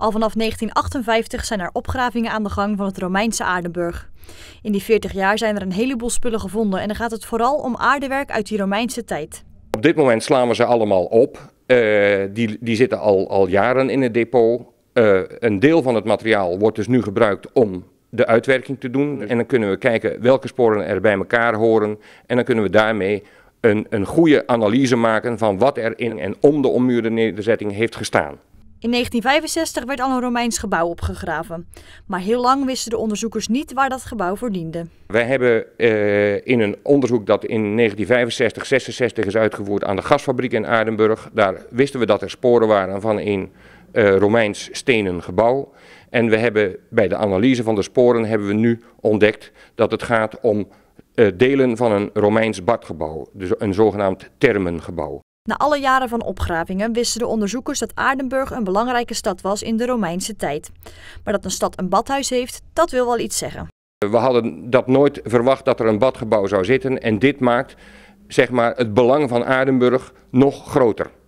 Al vanaf 1958 zijn er opgravingen aan de gang van het Romeinse Aardenburg. In die 40 jaar zijn er een heleboel spullen gevonden en dan gaat het vooral om aardewerk uit die Romeinse tijd. Op dit moment slaan we ze allemaal op. Eh, die, die zitten al, al jaren in het depot. Eh, een deel van het materiaal wordt dus nu gebruikt om de uitwerking te doen. En dan kunnen we kijken welke sporen er bij elkaar horen. En dan kunnen we daarmee een, een goede analyse maken van wat er in en om de ommuurde nederzetting heeft gestaan. In 1965 werd al een Romeins gebouw opgegraven. Maar heel lang wisten de onderzoekers niet waar dat gebouw voor diende. Wij hebben eh, in een onderzoek dat in 1965, 66 is uitgevoerd aan de gasfabriek in Aardenburg. Daar wisten we dat er sporen waren van een eh, Romeins stenen gebouw. En we hebben bij de analyse van de sporen hebben we nu ontdekt dat het gaat om eh, delen van een Romeins badgebouw. Dus een zogenaamd termengebouw. Na alle jaren van opgravingen wisten de onderzoekers dat Aardenburg een belangrijke stad was in de Romeinse tijd. Maar dat een stad een badhuis heeft, dat wil wel iets zeggen. We hadden dat nooit verwacht dat er een badgebouw zou zitten en dit maakt zeg maar, het belang van Aardenburg nog groter.